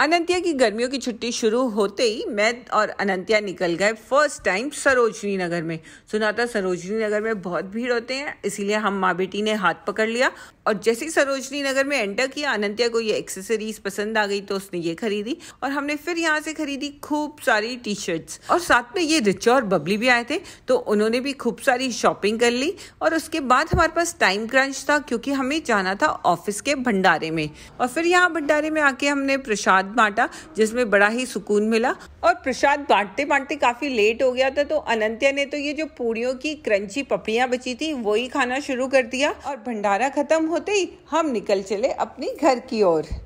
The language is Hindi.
अनंतिया की गर्मियों की छुट्टी शुरू होते ही मैं और अनंतिया निकल गए फर्स्ट टाइम सरोजनी नगर में सुना था सरोजनी नगर में बहुत भीड़ होते हैं इसीलिए हम माँ बेटी ने हाथ पकड़ लिया और जैसे ही सरोजनी नगर में एंटर किया अनंत्या को ये एक्सेसरीज पसंद आ गई तो उसने ये खरीदी और हमने फिर यहाँ से खरीदी खूब सारी टी शर्ट्स और साथ में ये रिचा और बबली भी आए थे तो उन्होंने भी खूब सारी शॉपिंग कर ली और उसके बाद हमारे पास टाइम क्रंच था क्योंकि हमें जाना था ऑफिस के भंडारे में और फिर यहाँ भंडारे में आके हमने प्रसाद बांटा जिसमें बड़ा ही सुकून मिला और प्रसाद बांटते बांटते काफी लेट हो गया था तो अनंत्या ने तो ये जो पूड़ियों की क्रंची पपड़ियाँ बची थी वही खाना शुरू कर दिया और भंडारा खत्म होते ही हम निकल चले अपनी घर की ओर